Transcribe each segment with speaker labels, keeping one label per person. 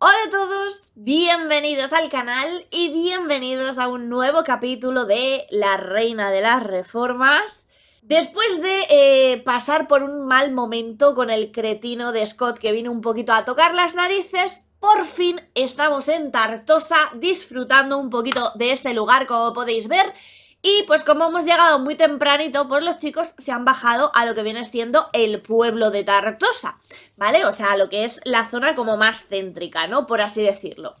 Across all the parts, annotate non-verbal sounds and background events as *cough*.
Speaker 1: Hola a todos, bienvenidos al canal y bienvenidos a un nuevo capítulo de La Reina de las Reformas. Después de eh, pasar por un mal momento con el cretino de Scott que vino un poquito a tocar las narices, por fin estamos en Tartosa disfrutando un poquito de este lugar como podéis ver y pues como hemos llegado muy tempranito, pues los chicos se han bajado a lo que viene siendo el pueblo de Tartosa, ¿vale? O sea, lo que es la zona como más céntrica, ¿no? Por así decirlo.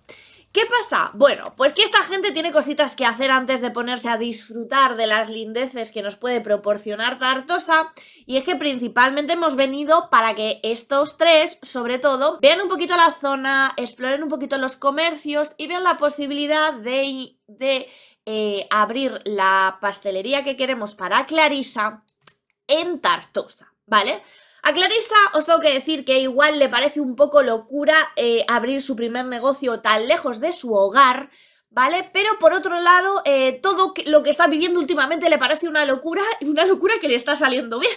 Speaker 1: ¿Qué pasa? Bueno, pues que esta gente tiene cositas que hacer antes de ponerse a disfrutar de las lindeces que nos puede proporcionar Tartosa. Y es que principalmente hemos venido para que estos tres, sobre todo, vean un poquito la zona, exploren un poquito los comercios y vean la posibilidad de, de eh, abrir la pastelería que queremos para Clarisa en Tartosa, ¿vale? A Clarisa os tengo que decir que igual le parece un poco locura eh, abrir su primer negocio tan lejos de su hogar, ¿vale? Pero por otro lado, eh, todo lo que está viviendo últimamente le parece una locura y una locura que le está saliendo bien.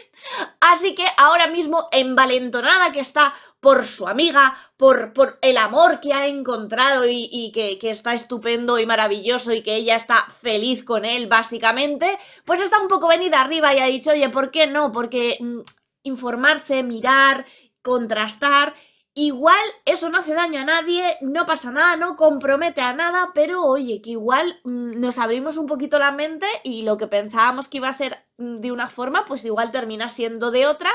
Speaker 1: Así que ahora mismo, envalentonada que está por su amiga, por, por el amor que ha encontrado y, que, está estupendo y maravilloso y que ella está feliz con él, básicamente, pues está un poco venida arriba y ha dicho, oye, ¿por qué no? Porque... Mm, informarse, mirar, contrastar Igual eso no hace daño a nadie, no pasa nada, no compromete a nada, pero oye, que igual mm, nos abrimos un poquito la mente y lo que pensábamos que iba a ser mm, de una forma, pues igual termina siendo de otra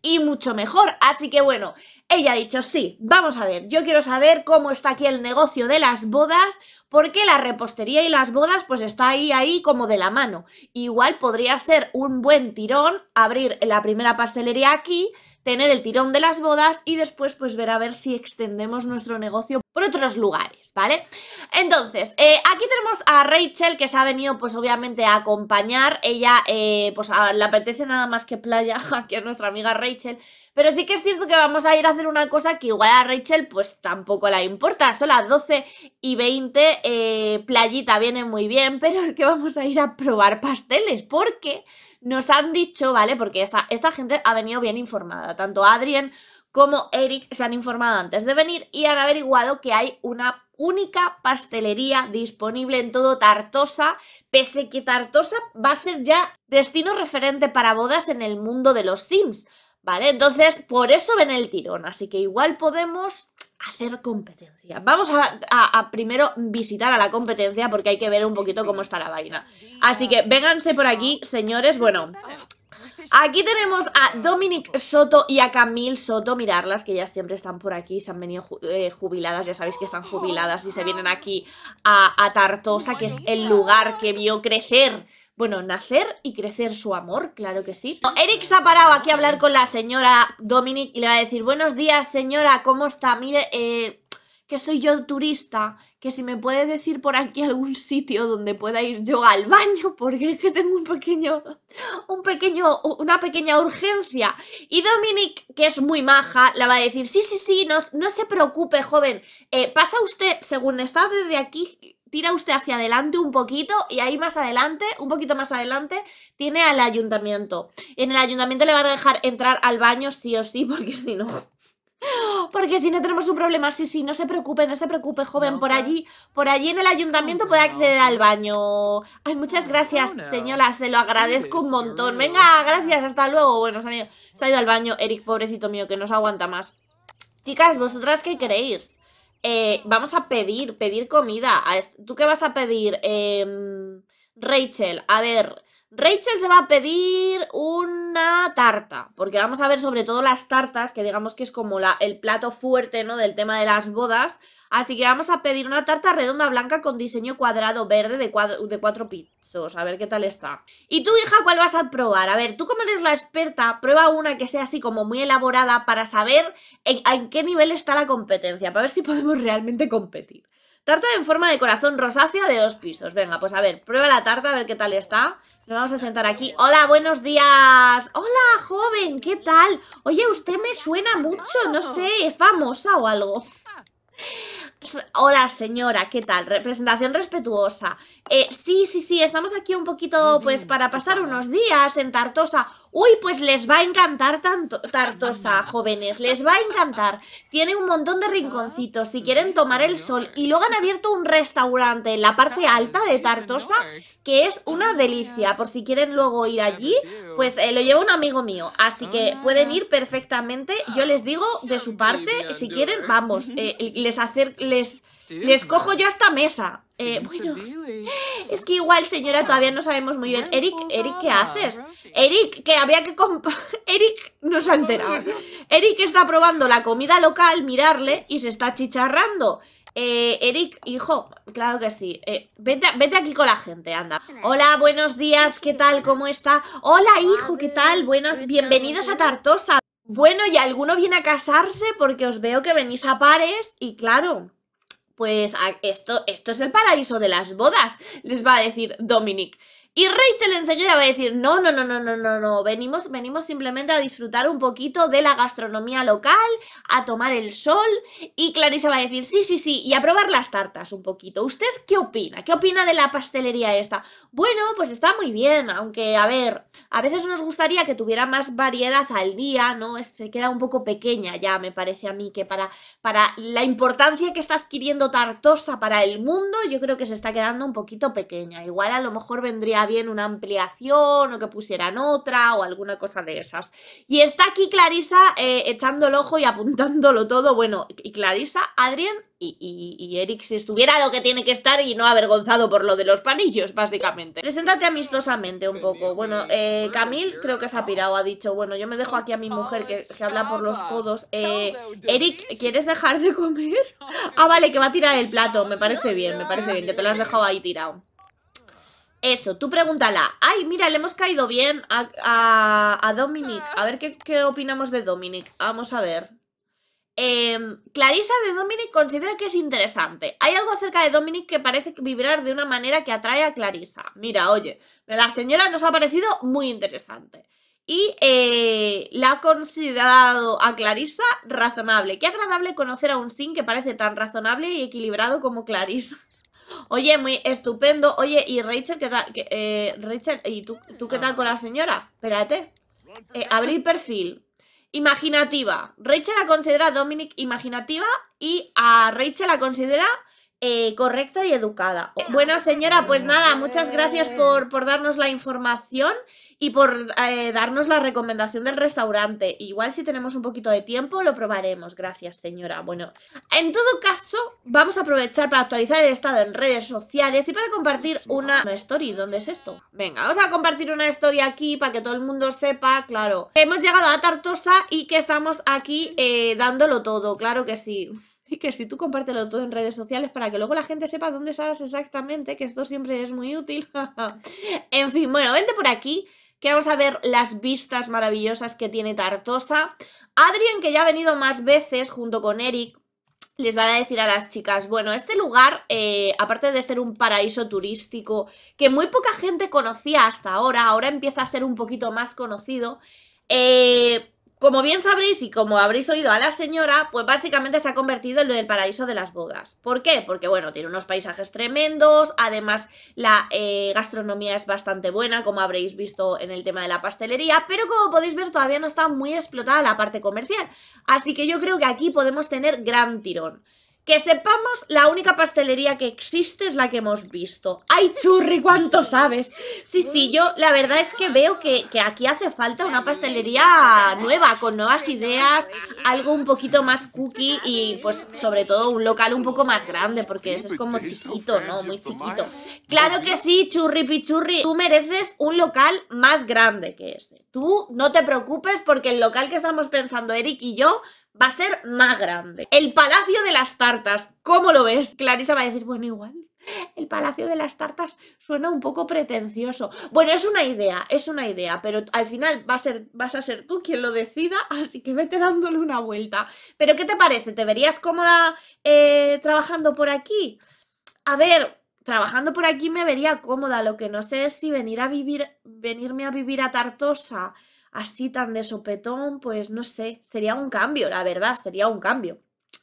Speaker 1: y mucho mejor. Así que bueno, ella ha dicho, sí, vamos a ver, yo quiero saber cómo está aquí el negocio de las bodas, porque la repostería y las bodas pues está ahí, ahí como de la mano. Igual podría ser un buen tirón abrir la primera pastelería aquí, tener el tirón de las bodas y después pues ver a ver si extendemos nuestro negocio por otros lugares, ¿vale? Entonces, eh, aquí tenemos a Rachel que se ha venido pues obviamente a acompañar, ella eh, pues le apetece nada más que playa aquí *laughs* a nuestra amiga Rachel, pero sí que es cierto que vamos a ir a hacer una cosa que igual a Rachel pues tampoco la importa, son las 12 y 20, eh, playita viene muy bien, pero es que vamos a ir a probar pasteles porque nos han dicho, ¿vale? Porque esta, esta gente ha venido bien informada. Tanto Adrien como Eric se han informado antes de venir y han averiguado que hay una única pastelería disponible en todo Tartosa, pese que Tartosa va a ser ya destino referente para bodas en el mundo de los Sims, ¿vale? Entonces, por eso ven el tirón, así que igual podemos hacer competencia. Vamos a, primero visitar a la competencia porque hay que ver un poquito cómo está la vaina. Así que vénganse por aquí, señores. Bueno, aquí tenemos a Dominic Soto y a Camille Soto. Mirarlas, que ya siempre están por aquí, se han venido eh, jubiladas, ya sabéis que están jubiladas y se vienen aquí a, a Tartosa, que es el lugar que vio crecer bueno, nacer y crecer su amor, claro que sí. Eric se ha parado aquí a hablar con la señora Dominic y le va a decir, buenos días señora, ¿cómo está? Mire, eh, que soy yo turista, que si me puede decir por aquí algún sitio donde pueda ir yo al baño, porque es que tengo un pequeño, un pequeño, una pequeña urgencia. Y Dominic, que es muy maja, la va a decir, sí, sí, sí, no, no se preocupe, joven, eh, pasa usted, según está desde aquí, tira usted hacia adelante un poquito y ahí más adelante, un poquito más adelante, tiene al ayuntamiento. En el ayuntamiento le van a dejar entrar al baño sí o sí, *laughs* porque si no... Porque si no tenemos un problema, sí, sí, no se preocupe, no se preocupe, joven, por allí, por allí en el ayuntamiento puede acceder al baño. Ay, muchas gracias, señora, se lo agradezco pues un montón. Venga, gracias, hasta luego. Bueno, se ha ido, al baño, Eric, pobrecito mío, que no se aguanta más. Chicas, ¿vosotras qué queréis? Eh, vamos a pedir, pedir comida. ¿Tú qué vas a pedir? Em, Rachel, a ver, Rachel se va a pedir una tarta, porque vamos a ver sobre todo las tartas, que digamos que es como la, el plato fuerte, ¿no? Del tema de las bodas. Así que vamos a pedir una tarta redonda blanca con diseño cuadrado verde de, cuatro de cuatro, a ver qué tal está. ¿Y tú, hija, cuál vas a probar? A ver, tú como eres la experta, prueba una que sea así como muy elaborada para saber en, qué nivel está la competencia, para ver si podemos realmente competir. Tarta en forma de corazón rosácea de dos pisos. Venga, pues a ver, prueba la tarta, a ver qué tal está. Nos vamos a sentar aquí. Hola, buenos días. Hola, joven, ¿qué tal? Oye, usted me suena mucho, no sé, famosa o algo. Hola señora, ¿qué tal? Representación respetuosa. Eh, sí, sí, sí, estamos aquí un poquito pues para pasar unos días en Tartosa. Uy, pues les va a encantar tanto Tartosa, jóvenes, les va a encantar. Tiene un montón de rinconcitos si ah, quieren tomar el sol. Y luego han abierto un restaurante en la parte ah, alta de Tartosa que es una ah, delicia. Por si quieren luego ir allí, pues eh, lo lleva un amigo mío. Así que pueden ir perfectamente. Yo les digo de su parte, si quieren, ¿eh? vamos, *laughs* les acerco les, cojo yo esta mesa. Eh, bueno, *laughs* es que igual, señora, todavía no sabemos muy bien. Eric, pues Eric, ¿qué haces? Eric, que había que *laughs* Eric no se ha enterado. Eric está probando la comida local, mirarle, y se está chicharrando. Eh, Eric, hijo, claro que sí. Eh, vete, aquí con la gente, anda. Hola, buenos días, ¿qué tal? ¿Cómo está? Hola, hijo, ¿qué tal? Buenas, pues bienvenidos a Tartosa. Bueno, y alguno viene a casarse porque os veo que venís a pares y claro, pues esto, esto es el paraíso de las bodas, les va a decir Dominic. Y Rachel enseguida va a decir, no, no, no, no, no, no, no, venimos, venimos simplemente a disfrutar un poquito de la gastronomía local, a tomar el sol, y Clarisa va a decir, sí, sí, sí, y a probar las tartas un poquito. ¿Usted qué opina? ¿Qué opina de la pastelería esta? Bueno, pues está muy bien, aunque, a ver, a veces nos gustaría que tuviera más variedad al día, ¿no? Se queda un poco pequeña ya, me parece a mí, que para, para la importancia que está adquiriendo Tartosa para el mundo, yo creo que se está quedando un poquito pequeña. Igual a lo mejor vendría bien una ampliación o que pusieran otra o alguna cosa de esas. Y está aquí Clarisa eh, echando el ojo y apuntándolo todo. Bueno, y Clarisa, Adrián y, Eric si estuviera lo que tiene que estar y no avergonzado por lo de los panillos, básicamente. Preséntate amistosamente un poco. Bueno, eh, Camil creo que se ha pirado, ha dicho, bueno, yo me dejo aquí a mi mujer que, habla por los codos. Eh, Eric, ¿quieres dejar de comer? *laughs* Ah, vale, que va a tirar el plato, me parece bien, me parece bien, que te lo has dejado ahí tirado. Eso, tú pregúntala. Ay, mira, le hemos caído bien a, Dominic. A ver qué, opinamos de Dominic. Vamos a ver. Em, Clarisa de Dominic considera que es interesante. Hay algo acerca de Dominic que parece vibrar de una manera que atrae a Clarisa. Mira, oye, la señora nos ha parecido muy interesante. Y eh, la ha considerado a Clarisa razonable. Qué agradable conocer a un sin que parece tan razonable y equilibrado como Clarisa. Oye, muy estupendo. Oye, ¿y Rachel qué tal? Eh, ¿y tú, qué tal con la señora? Espérate. Eh, abrir perfil. Imaginativa. Rachel la considera Dominic imaginativa y a Rachel la considera eh, correcta y educada. Ah, bueno, señora, pues nada, muchas gracias por, por darnos la información y por eh, darnos la recomendación del restaurante. Igual si tenemos un poquito de tiempo lo probaremos. Gracias, señora. Bueno, en todo caso, vamos a aprovechar para actualizar el estado en redes sociales y para compartir una, story. ¿Dónde es esto? Venga, vamos a compartir una story aquí para que todo el mundo sepa, claro, hemos llegado a Tartosa y que estamos aquí eh, dándolo todo, claro que sí y que si tú compártelo todo en redes sociales para que luego la gente sepa dónde estás exactamente, que esto siempre es muy útil. *laughs* en fin, bueno, vente por aquí que vamos a ver las vistas maravillosas que tiene Tartosa. Adrián, que ya ha venido más veces junto con Eric, les va a decir a las chicas, bueno, este lugar, eh, aparte de ser un paraíso turístico que muy poca gente conocía hasta ahora, ahora empieza a ser un poquito más conocido, eh, como bien sabréis y como habréis oído a la señora, pues básicamente se ha convertido en el paraíso de las bodas. ¿Por qué? Porque, bueno, tiene unos paisajes tremendos, además la eh, gastronomía es bastante buena, como habréis visto en el tema de la pastelería, pero como podéis ver todavía no está muy explotada la parte comercial, así que yo creo que aquí podemos tener gran tirón. Que sepamos, la única pastelería que existe es la que hemos visto. ¡Ay, churri, cuánto sabes! Sí, sí, yo la verdad es que veo que, aquí hace falta una pastelería nueva, con nuevas ideas, algo un poquito más cookie y pues sobre todo un local un poco más grande, porque eso es como chiquito, ¿no? Muy chiquito. ¿eh? Claro pues que sí, churri pichurri, tú mereces un local más grande que este. Tú no te preocupes porque el local que estamos pensando Eric y yo va a ser más grande. El Palacio de las Tartas, ¿cómo lo ves? Clarisa va a decir, bueno, igual. El Palacio de las Tartas suena un poco pretencioso. Bueno, es una idea, es una idea, pero al final va a ser, vas a ser tú quien lo decida, así que vete dándole una vuelta. Pero ¿qué te parece? ¿Te verías cómoda eh, trabajando por aquí? A ver, trabajando por aquí me vería cómoda, lo que no sé es si venir a vivir, venirme a vivir a Tartosa así tan de sopetón, pues no sé, sería un cambio, la verdad, sería un cambio.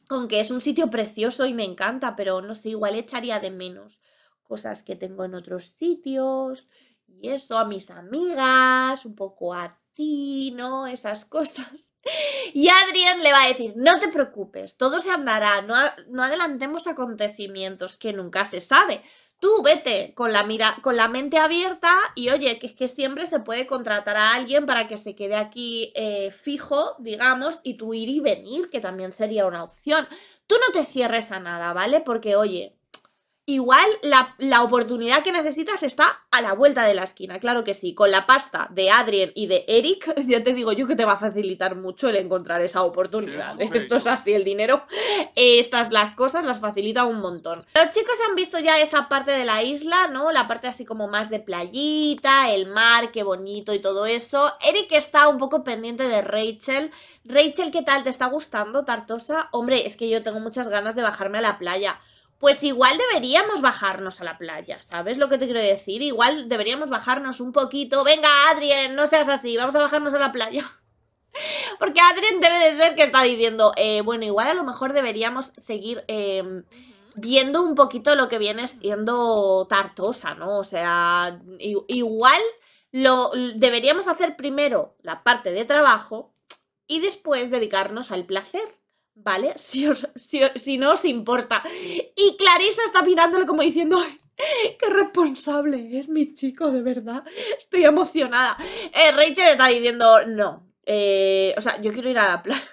Speaker 1: Aunque es un sitio precioso y me encanta, pero no sé, igual echaría de menos cosas que tengo en otros sitios y eso, a mis amigas, un poco a ti, ¿no? Esas *laughs* cosas. Y Adrián le va a decir, no te preocupes, todo se andará, no, no adelantemos acontecimientos que nunca se sabe tú vete con la, mira, con la mente abierta y oye, que es que siempre se puede contratar a alguien para que se quede aquí eh, fijo, digamos, y tú ir y venir, que también sería una opción. Tú no te cierres a nada, ¿vale? Porque oye, igual la, oportunidad que necesitas está a la vuelta de la esquina, claro que sí. Con la pasta de Adrien y de Eric, *laughs* ya te digo yo que te va a facilitar mucho el encontrar esa oportunidad. ¿eh? Esto es así, el dinero, eh, estas las cosas las facilita un montón. Los chicos han visto ya esa parte de la isla, ¿no? La parte así como más de playita, el mar, qué bonito y todo eso. Eric está un poco pendiente de Rachel. Rachel, ¿qué tal? ¿Te está gustando, Tartosa? Hombre, es que yo tengo muchas ganas de bajarme a la playa pues igual deberíamos bajarnos a la playa, ¿sabes lo que te quiero decir? Igual deberíamos bajarnos un poquito. Venga, Adrien, no seas así, vamos a bajarnos a la playa. *laughs* Porque Adrien debe de ser que está diciendo, eh, bueno, igual a lo mejor deberíamos seguir em, viendo un poquito lo que viene siendo Tartosa, ¿no? O sea, igual lo deberíamos hacer primero la parte de trabajo y después dedicarnos al placer. ¿vale? *laughs* Si, si, no os importa. Y Clarisa está mirándole como diciendo, qué responsable es mi chico, de verdad. Estoy emocionada. Eh, Rachel está diciendo, no. Eh, o sea, yo quiero ir a la playa. *laughs*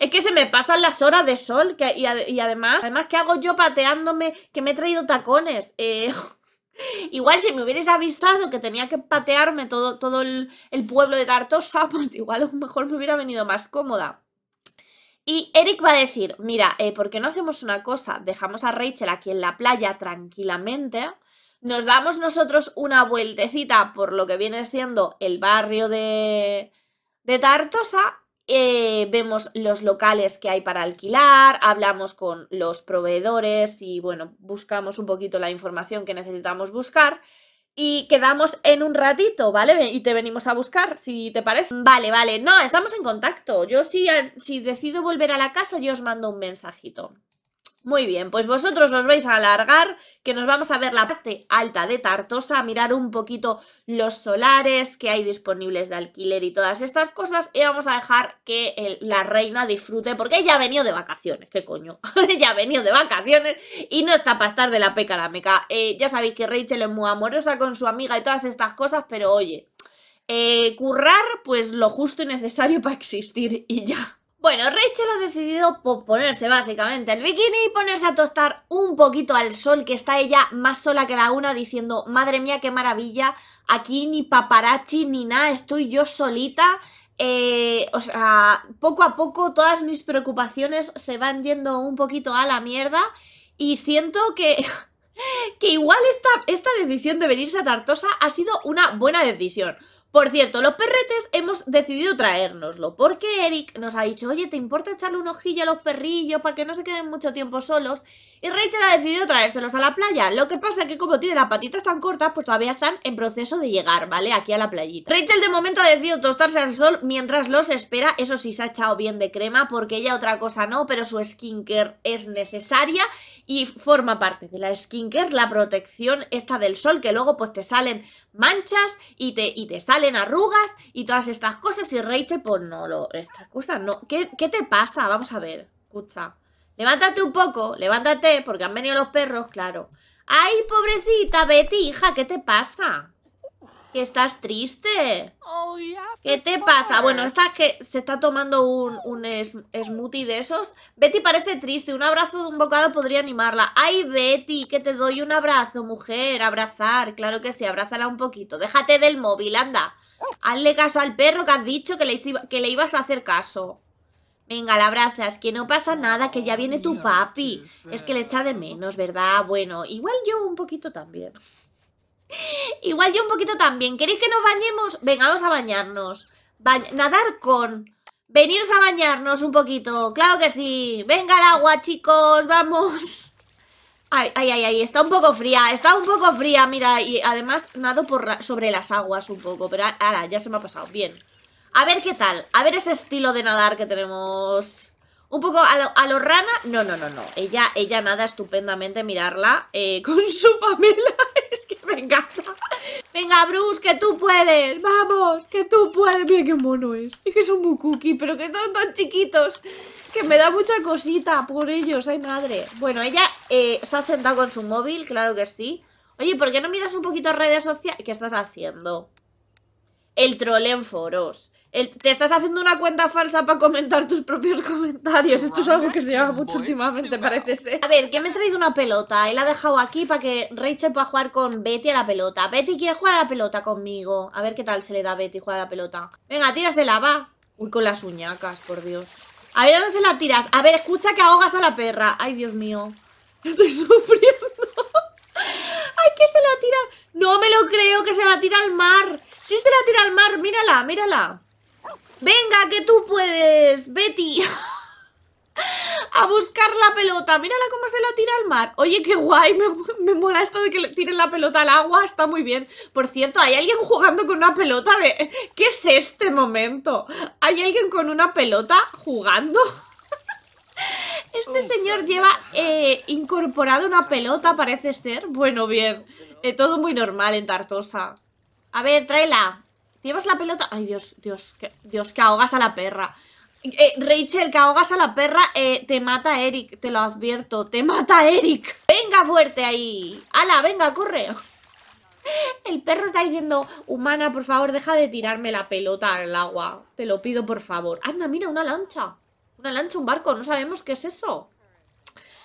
Speaker 1: Es que se me pasan las horas de sol que, y, y, además, además, ¿qué hago yo pateándome? Que me he traído tacones. Eh, *laughs* igual si me hubierais avisado que tenía que patearme todo, todo el, pueblo de Tartosa, pues igual a lo mejor me hubiera venido más cómoda. Y Eric va a decir, mira, eh, ¿por qué no hacemos una cosa? Dejamos a Rachel aquí en la playa tranquilamente, nos damos nosotros una vueltecita por lo que viene siendo el barrio de, de Tartosa, eh, vemos los locales que hay para alquilar, hablamos con los proveedores y bueno, buscamos un poquito la información que necesitamos buscar y quedamos en un ratito, ¿vale? Y te venimos a buscar, si te parece. Vale, vale, no, estamos en contacto. Yo si, eh, si decido volver a la casa, yo os mando un mensajito. Muy bien, pues vosotros os vais a alargar, que nos vamos a ver la parte alta de Tartosa, a mirar un poquito los solares que hay disponibles de alquiler y todas estas cosas, y vamos a dejar que la reina disfrute, porque ella ha venido de vacaciones, qué coño, *laughs* ella ha venido de vacaciones y no está para estar de la peca la meca. Eh, ya sabéis que Rachel es muy amorosa con su amiga y todas estas cosas, pero oye, eh, currar pues lo justo y necesario *laughs* para existir y ya. Bueno, Rachel ha decidido ponerse básicamente el bikini y ponerse a tostar un poquito al sol, que está ella más sola que la una diciendo, madre mía, qué maravilla, aquí ni paparazzi ni nada, estoy yo solita. Eh, o sea, poco a poco todas mis preocupaciones se van yendo un poquito a la mierda y siento que *laughs* que igual esta, esta, decisión de venirse a Tartosa ha sido una buena decisión. Por cierto, los perretes hemos decidido traérnoslo, porque Eric nos ha dicho, oye, ¿te importa echarle un ojillo a los perrillos para que no se queden mucho tiempo solos? Y Rachel ha decidido traérselos a la playa, lo que pasa es que como tiene las patitas tan cortas, pues todavía están en proceso de llegar, ¿vale? Aquí a la playita. Rachel de momento ha decidido tostarse al sol mientras los espera, eso sí se ha echado bien de crema, porque ella otra cosa no, pero su skincare es necesaria y forma parte de la skincare, la protección esta del sol, que luego pues te salen manchas y te, te salen arrugas y todas estas cosas. Y Rachel, pues no, lo, estas cosas no. ¿Qué, ¿Qué te pasa? Vamos a ver, escucha. Levántate un poco, levántate, porque han venido los perros, claro. Ay, pobrecita Betty, hija, ¿qué te pasa? que estás triste. Oh, ¿Qué te pasa? Bueno, estás que se está tomando un, un smoothie de esos. Betty parece triste. Un abrazo de un bocado podría animarla. ¡Ay, Betty! Que te doy un abrazo, mujer. Abrazar. Claro que sí, abrázala un poquito. Déjate del móvil, anda. Hazle caso al perro que has dicho que le, que le ibas a hacer caso. Venga, la abrazas, que no pasa nada, que ya oh, viene tu papi. Es que le echa de menos, ¿verdad? Bueno, igual yo un poquito también. Igual yo un poquito también. ¿Queréis que nos bañemos? Venga, vamos a bañarnos. nadar con. Veniros a bañarnos un poquito. Claro que sí. Venga al agua, chicos. Vamos. Ay, ay, ay, está un poco fría, está un poco fría, mira, y además nado por sobre las aguas un poco, pero ahora ya se me ha pasado, bien. A ver qué tal, a ver ese estilo de nadar que tenemos. Un poco a lo, rana, no, no, no, no, ella, ella nada estupendamente, mirarla eh, *laughs* con su Pamela, Venga, *laughs* Venga, Bruce, que tú puedes. Vamos, que tú puedes. Mira qué mono es. y que son muy cookie, pero que están tan chiquitos. Que me da mucha cosita por ellos. Ay, madre. Bueno, ella eh, se ha sentado con su móvil, claro que sí. Oye, ¿por qué no miras un poquito redes sociales? ¿Qué estás haciendo? El troll en foros te estás haciendo una cuenta falsa para comentar tus propios comentarios. Esto es algo que se llama mucho últimamente, parece ser. A ver, que me he traído una pelota y la he dejado aquí para que Rachel pueda jugar con Betty a la pelota. Betty quiere jugar a la pelota conmigo. A ver qué tal se le da a Betty jugar a la pelota. Venga, tírasela, va. Uy, con las uñacas, por Dios. A ver, ¿dónde se la tiras? A ver, escucha que ahogas a la perra. Ay, Dios mío. *laughs* Estoy sufriendo. Ay, que se la tira. No me lo creo que se la tira al mar. Sí se la tira al mar. Mírala, mírala. Venga, que tú puedes, Betty. *laughs* a buscar la pelota. Mírala cómo se la tira al mar. Oye, qué guay. Me, mola esto de que le tiren la pelota al agua. Está muy bien. Por cierto, hay alguien jugando con una pelota. ¿Qué es este momento? ¿Hay alguien con una pelota jugando? *laughs* Este señor lleva eh, incorporada una pelota, parece ser. Bueno, bien. Eh, todo muy normal en Tartosa. A ver, tráela. Llevas la pelota. Ay, Dios, Dios, Dios, que ahogas a la perra. Eh, Rachel, que ahogas a la perra, eh, te mata Eric, te lo advierto, te mata Eric. Venga fuerte ahí. Ala, venga, corre. *laughs* El perro está diciendo, humana, por favor, deja de tirarme la pelota al agua. Te lo pido, por favor. Anda, mira, una lancha. Una lancha, un barco, no sabemos qué es eso.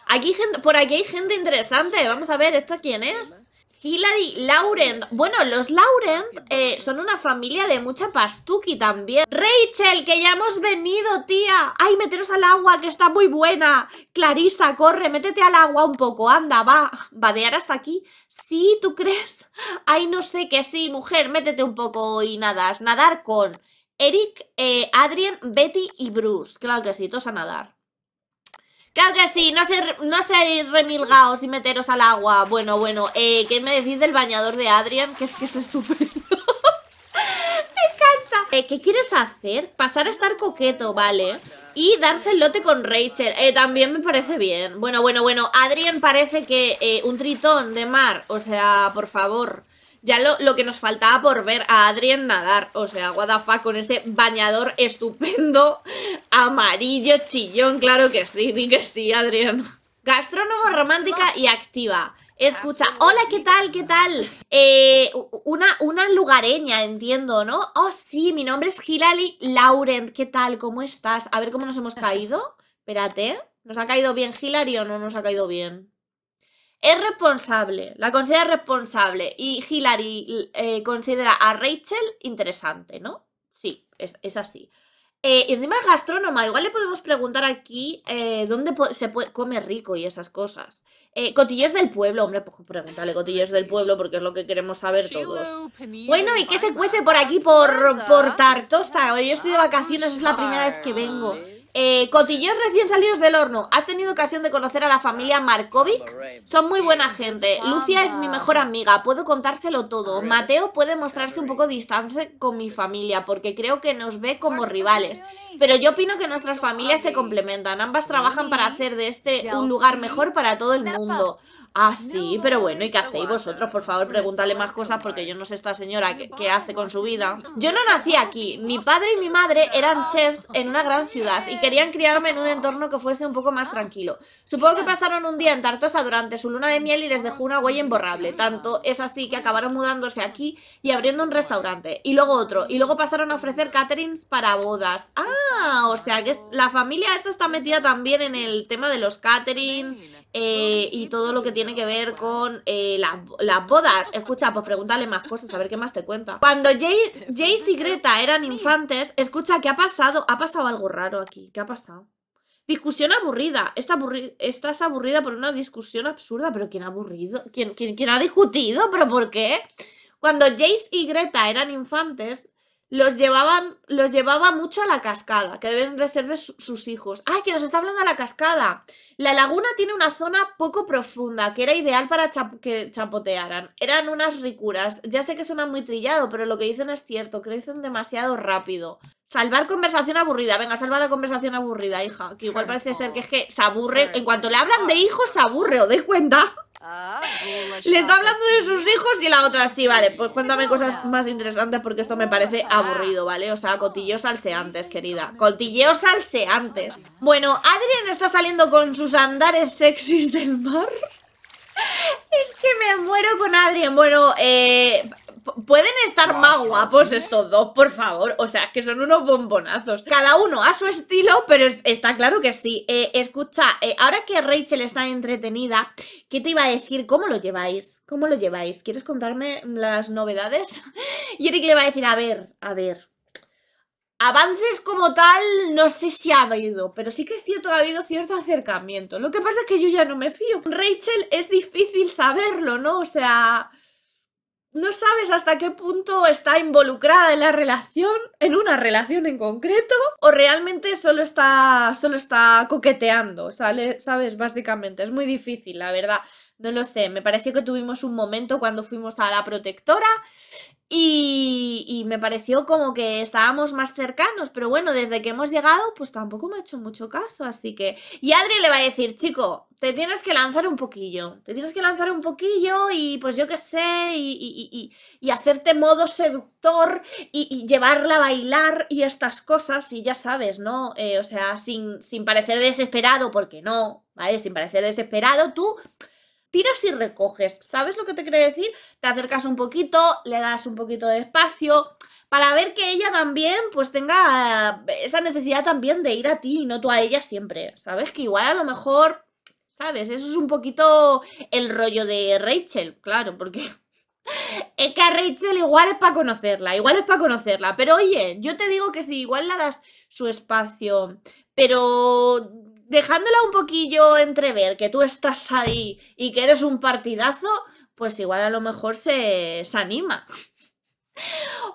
Speaker 1: Aquí gente, por aquí hay gente interesante. Vamos a ver, ¿esto quién es? Hilary Lauren, Bueno, los Lauren eh, son una familia de mucha pastuki también. Rachel, que ya hemos venido, tía. Ay, meteros al agua, que está muy buena. Clarisa, corre, métete al agua un poco, anda, va. Vadear hasta aquí. Sí, ¿tú crees? Ay, no sé, que sí, mujer, métete un poco y nadas. Nadar con Eric, eh, Adrien, Betty y Bruce. Claro que sí, todos a nadar. Claro que sí, no, se, no seáis remilgaos y meteros al agua. Bueno, bueno, eh, ¿qué me decís del bañador de Adrian? Que es que es estupendo. *laughs* Me encanta eh, ¿Qué quieres hacer? Pasar a estar coqueto, vale. Y darse el lote con Rachel. Eh, también me parece bien. Bueno, bueno, bueno. Adrián parece que eh, un tritón de mar. O sea, por favor ya lo, que nos faltaba por ver a Adrián nadar. O sea, what the con ese bañador estupendo, amarillo, chillón, claro que sí, di que sí, Adrián Gastrónomo romántica y activa. Escucha, hola, ¿qué tal? ¿Qué tal? Eh, una, una lugareña, entiendo, ¿no? Oh, sí, mi nombre es Hilary Laurent. ¿Qué tal? ¿Cómo estás? A ver cómo nos hemos caído. Espérate. ¿eh? ¿Nos ha caído bien Hilary o no nos ha caído bien? es responsable, la considera responsable y Hillary eh, considera a Rachel interesante, ¿no? Sí, es, es así. Eh, y encima es gastrónoma, igual le podemos preguntar aquí eh, dónde se puede, come rico y esas cosas. cotillos del pueblo, hombre, pues pregúntale cotillos del pues pueblo porque es lo que queremos saber todos. Bueno, ¿y qué se cuece por aquí por, por Tartosa? Hoy estoy de ah, vacaciones, es la primera vez que vengo. Eh, recién salidos del horno. ¿Has tenido ocasión de conocer a la familia Markovic? Son muy buena gente. Lucia es mi mejor amiga. Puedo contárselo todo. Mateo puede mostrarse un poco distante con mi familia porque creo que nos ve como rivales. Pero yo opino que nuestras familias se complementan. Ambas trabajan para hacer de este un lugar mejor para todo el mundo. Ah, sí, pero bueno, ¿y qué hacéis vosotros? Por favor, pregúntale más cosas porque yo no sé esta señora qué, hace con su vida. Yo no nací aquí. Mi padre y mi madre eran chefs en una gran ciudad y querían criarme en un entorno que fuese un poco más ah, tranquilo. Supongo que pasaron un día en Tartosa durante su luna de mm, miel y les dejó una huella imborrable. Tanto es así que acabaron mudándose aquí y abriendo un restaurante. Y luego otro. Y luego pasaron a ofrecer mm. caterings para bodas. Ah, o sea que la familia esta está metida también en el tema de los catering eh, y todo lo que tiene que ver con eh, las, bodas. Escucha, pues pregúntale más cosas, a ver qué más te cuenta. Cuando Jace, y Greta eran infantes, escucha, ¿qué ha pasado? Ha pasado algo raro aquí, ¿qué ha pasado? Discusión aburrida. estás aburrida por una discusión absurda, pero ¿quién ha aburrido? quién, quién ha discutido? ¿Pero por qué? Cuando Jace y Greta eran infantes, los llevaban, los llevaba mucho a la cascada, que deben de ser de sus hijos. ¡Ay, que nos está hablando de la cascada! La laguna tiene una zona poco profunda, que era ideal para que chapotearan. Eran unas ricuras. Ya sé que suena muy trillado, pero lo que dicen es cierto, crecen demasiado rápido. Salvar conversación aburrida. Venga, salva la conversación aburrida, hija. Que igual parece ser que es que se aburre. En cuanto le hablan de hijos, se aburre, ¿os dais cuenta? Ah, Le está hablando pues de sus hijos y la otra sí, vale, pues cuéntame cosas más interesantes porque esto me parece ah. aburrido, ¿vale? O sea, cotilleo salseantes, querida. Cotilleo salseantes. Bueno, Adrien está saliendo con sus andares sexys del mar. *laughs* Es que me muero con Adrien, Bueno, eh, Pueden estar más guapos estos dos, por favor. O sea, que son unos bombonazos. Cada uno a su estilo, pero está claro que sí. Eh, escucha, eh, ahora que Rachel está entretenida, ¿qué te iba a decir? ¿Cómo lo lleváis? ¿Cómo lo lleváis? ¿Quieres contarme las novedades? *laughs* y Eric le va a decir, a ver, a ver. Avances como tal, no sé si ha habido, pero sí que es cierto ha habido cierto acercamiento. Lo que pasa es que yo ya no me fío. Rachel es difícil saberlo, ¿no? O sea, no sabes hasta qué punto está involucrada en la relación, en una relación en concreto, o realmente solo está, solo está coqueteando, ¿sabes? Básicamente, es muy difícil, la verdad. No lo sé, me pareció que tuvimos un momento cuando fuimos a la protectora y, me pareció como que estábamos más cercanos, pero bueno, desde que hemos llegado, pues tampoco me ha hecho mucho caso, así que... Y Adri le va a decir, chico, te tienes que lanzar un poquillo, te tienes que lanzar un poquillo y pues yo qué sé, y, y, hacerte modo seductor y, llevarla a bailar y estas cosas, y ya sabes, ¿no? Eh, o sea, sin, sin parecer desesperado, porque no, ¿vale? Sin parecer desesperado, tú tiras y recoges. ¿Sabes lo que te quiero decir? Te acercas un poquito, le das un poquito de espacio para ver que ella también pues tenga eh, esa necesidad también de ir a ti y no tú a ella siempre. ¿Sabes? Que igual a lo mejor, ¿sabes? Eso es un poquito el rollo de Rachel, claro, porque *laughs* es que a Rachel igual es para conocerla, igual es para conocerla. Pero oye, yo te digo que si igual la das su espacio, pero dejándola un poquillo entrever que tú estás ahí y que eres un partidazo, pues igual a lo mejor se, anima. *laughs*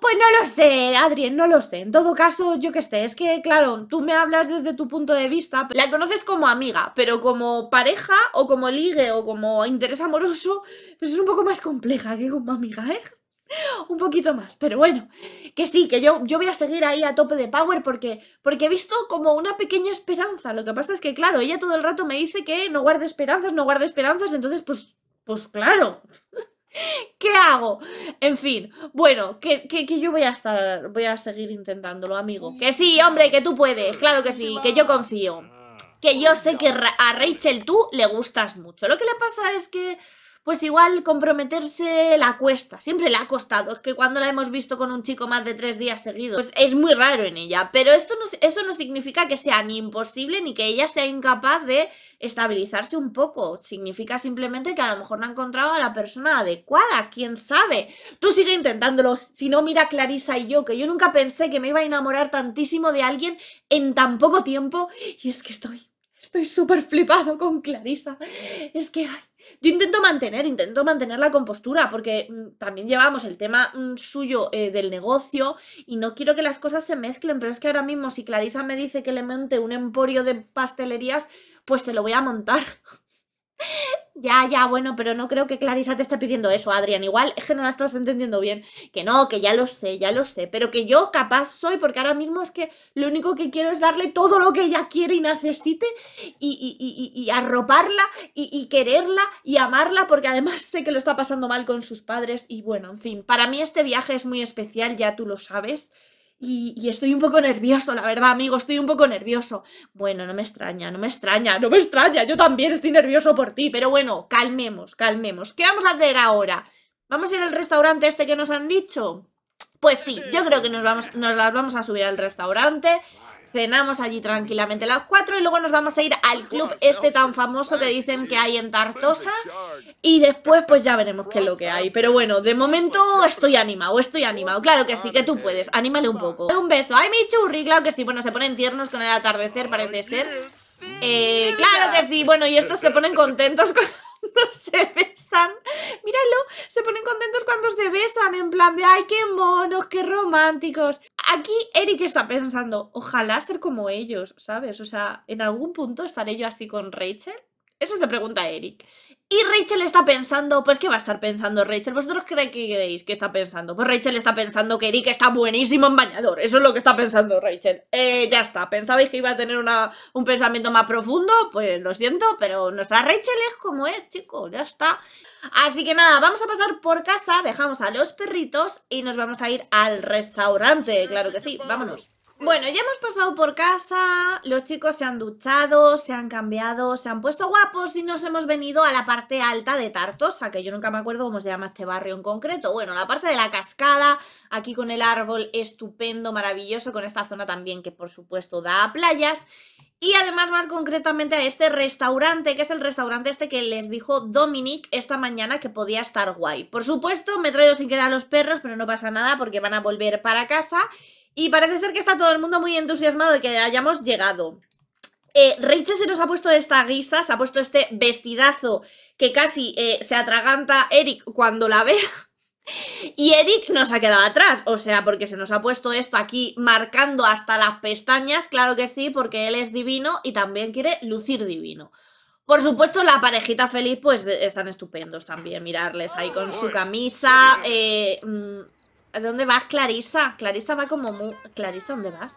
Speaker 1: Pues no lo sé, Adrien, no lo sé. En todo caso, yo que sé, es que, claro, tú me hablas desde tu punto de vista, la conoces como amiga, pero como pareja o como ligue o como interés amoroso, pues es un poco más compleja que como amiga, ¿eh? *laughs* un poquito más, pero bueno, que sí, que yo, yo voy a seguir ahí a tope de power porque, porque he visto como una pequeña esperanza. Lo que pasa es que, claro, ella todo el rato me dice que no guarde esperanzas, no guarde esperanzas, entonces, pues, pues claro. *laughs* ¿Qué hago? En fin, bueno, que, que, que, yo voy a estar, voy a seguir intentándolo, amigo. Que sí, hombre, que tú puedes, claro que sí, que yo confío. Que yo sé que a Rachel tú le gustas mucho. Lo que le pasa es que pues igual comprometerse la cuesta. Siempre le ha costado. Es que cuando la hemos visto con un chico más de tres días seguidos, pues es muy raro en ella. Pero esto no, eso no significa que sea ni imposible ni que ella sea incapaz de estabilizarse un poco. Significa simplemente que a lo mejor no ha encontrado a la persona adecuada. ¿Quién sabe? Tú sigue intentándolo. Si no, mira Clarisa y yo, que yo nunca pensé que me iba a enamorar tantísimo de alguien en tan poco tiempo. Y es que estoy, estoy súper flipado con Clarisa. Es que... Yo intento mantener, intento mantener la compostura, porque mm, también llevamos el tema mm, suyo eh, del negocio y no quiero que las cosas se mezclen, pero es que ahora mismo si Clarisa me dice que le monte un emporio de pastelerías, pues se lo voy a montar. Ya, ya, bueno, pero no creo que Clarisa te esté pidiendo eso, Adrián. Igual es que no la estás entendiendo bien. Que no, que ya lo sé, ya lo sé. Pero que yo capaz soy, porque ahora mismo es que lo único que quiero es darle todo lo que ella quiere y necesite y, y arroparla y, quererla y amarla, porque además sé que lo está pasando mal con sus padres. Y bueno, en fin, para mí este viaje es muy especial, ya tú lo sabes. Y, estoy un poco nervioso, la verdad, amigo, estoy un poco nervioso. Bueno, no me extraña, no me extraña, no me extraña, yo también estoy nervioso por ti, pero bueno, calmemos, calmemos. ¿Qué vamos a hacer ahora? ¿Vamos a ir al restaurante este que nos han dicho? Pues sí, yo creo que nos, vamos, nos las vamos a subir al restaurante cenamos allí tranquilamente las cuatro y luego nos vamos a ir al club este tan famoso que dicen que hay en Tartosa y después pues ya veremos qué es lo que hay. Pero bueno, de momento estoy animado, estoy animado. Claro que sí, que tú puedes, anímale un poco. Un beso, ay mi un claro que sí. Bueno, se ponen tiernos con el atardecer parece ser. Eh, claro que sí, bueno, y estos se ponen contentos *laughs* cuando se besan. Míralo, se ponen contentos cuando se besan, en plan de, ay, qué monos, qué románticos aquí Eric está pensando, ojalá ser como ellos, ¿sabes? O sea, en algún punto estaré yo así con Rachel. Eso se pregunta Eric. Y Rachel está pensando, pues ¿qué va a estar pensando Rachel? ¿Vosotros creéis que creéis que está pensando? Pues Rachel está pensando que Eric está buenísimo en bañador. Eso es lo que está pensando Rachel. Eh, ya está. ¿Pensabais que iba a tener un pensamiento más profundo? Pues lo siento, pero nuestra Rachel es como es, chico. Ya está. Así que nada, vamos a pasar por casa, dejamos a los perritos y nos vamos a ir al restaurante. Claro que sí, vámonos. Bueno, ya hemos pasado por casa, los chicos se han duchado, se han cambiado, se han puesto guapos y nos hemos venido a la parte alta de Tartosa, que yo nunca me acuerdo cómo se llama este barrio en concreto. Bueno, la parte de la cascada, aquí con el árbol estupendo, maravilloso, con esta zona también que por supuesto da a playas. Y además más concretamente a este restaurante, que es el restaurante este que les dijo Dominic esta mañana que podía estar guay. Por supuesto, me he traído sin querer a los perros, pero no pasa nada porque van a volver para casa. Y parece ser que está todo el mundo muy entusiasmado de que hayamos llegado. Eh, Rachel se nos ha puesto esta guisa, se ha puesto este vestidazo que casi eh, se atraganta Eric cuando la ve. *laughs* Y Eric nos ha quedado atrás, o sea, porque se nos ha puesto esto aquí marcando hasta las pestañas, claro que sí, porque él es divino y también quiere lucir divino. Por supuesto, la parejita feliz, pues están estupendos también, mirarles ahí con su camisa, eh, mm, ¿A dónde vas, Clarisa? Clarisa va como muy... Clarisa, ¿dónde vas?